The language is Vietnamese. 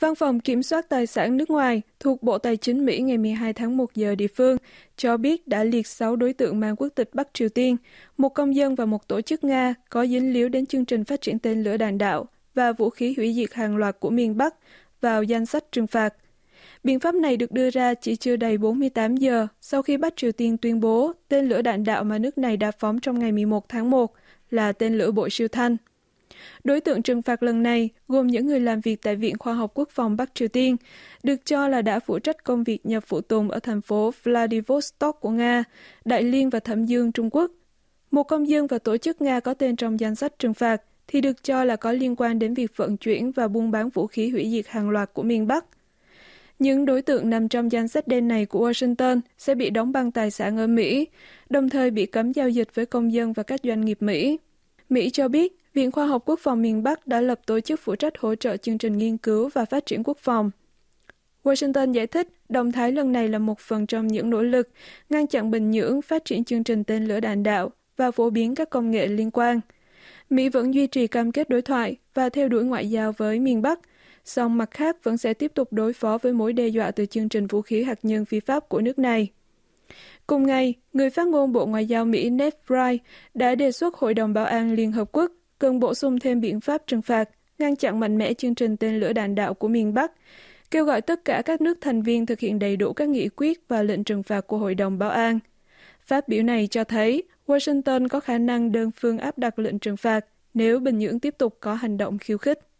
Văn phòng Kiểm soát Tài sản nước ngoài thuộc Bộ Tài chính Mỹ ngày 12 tháng 1 giờ địa phương cho biết đã liệt 6 đối tượng mang quốc tịch Bắc Triều Tiên, một công dân và một tổ chức Nga có dính líu đến chương trình phát triển tên lửa đạn đạo và vũ khí hủy diệt hàng loạt của miền Bắc vào danh sách trừng phạt. Biện pháp này được đưa ra chỉ chưa đầy 48 giờ sau khi Bắc Triều Tiên tuyên bố tên lửa đạn đạo mà nước này đã phóng trong ngày 11 tháng 1 là tên lửa bộ siêu thanh. Đối tượng trừng phạt lần này gồm những người làm việc tại Viện Khoa học Quốc phòng Bắc Triều Tiên, được cho là đã phụ trách công việc nhập phụ tùng ở thành phố Vladivostok của Nga, Đại Liên và Thẩm Dương Trung Quốc. Một công dân và tổ chức Nga có tên trong danh sách trừng phạt thì được cho là có liên quan đến việc vận chuyển và buôn bán vũ khí hủy diệt hàng loạt của miền Bắc. Những đối tượng nằm trong danh sách đen này của Washington sẽ bị đóng băng tài sản ở Mỹ, đồng thời bị cấm giao dịch với công dân và các doanh nghiệp Mỹ. Mỹ cho biết Viện Khoa học Quốc phòng miền Bắc đã lập tổ chức phụ trách hỗ trợ chương trình nghiên cứu và phát triển quốc phòng. Washington giải thích động thái lần này là một phần trong những nỗ lực ngăn chặn Bình Nhưỡng phát triển chương trình tên lửa đạn đạo và phổ biến các công nghệ liên quan. Mỹ vẫn duy trì cam kết đối thoại và theo đuổi ngoại giao với miền Bắc, song mặt khác vẫn sẽ tiếp tục đối phó với mối đe dọa từ chương trình vũ khí hạt nhân phi pháp của nước này. Cùng ngày, người phát ngôn Bộ Ngoại giao Mỹ Ned Price đã đề xuất Hội đồng Bảo an Liên Hợp Quốc cần bổ sung thêm biện pháp trừng phạt, ngăn chặn mạnh mẽ chương trình tên lửa đạn đạo của miền Bắc, kêu gọi tất cả các nước thành viên thực hiện đầy đủ các nghị quyết và lệnh trừng phạt của Hội đồng Bảo an. Phát biểu này cho thấy Washington có khả năng đơn phương áp đặt lệnh trừng phạt nếu Bình Nhưỡng tiếp tục có hành động khiêu khích.